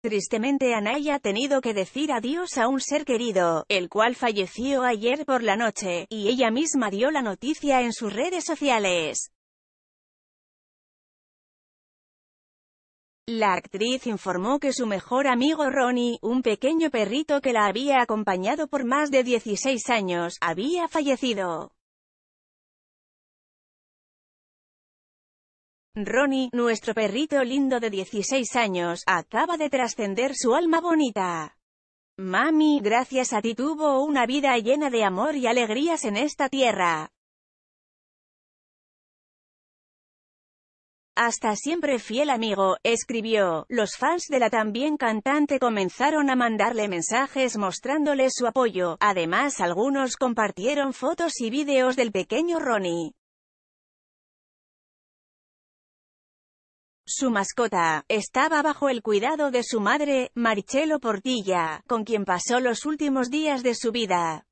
Tristemente Anaya ha tenido que decir adiós a un ser querido, el cual falleció ayer por la noche, y ella misma dio la noticia en sus redes sociales. La actriz informó que su mejor amigo Ronnie, un pequeño perrito que la había acompañado por más de 16 años, había fallecido. Ronnie, nuestro perrito lindo de 16 años, acaba de trascender su alma bonita. Mami, gracias a ti tuvo una vida llena de amor y alegrías en esta tierra. Hasta siempre fiel amigo, escribió. Los fans de la también cantante comenzaron a mandarle mensajes mostrándole su apoyo. Además, algunos compartieron fotos y vídeos del pequeño Ronnie. Su mascota, estaba bajo el cuidado de su madre, Marichelo Portilla, con quien pasó los últimos días de su vida.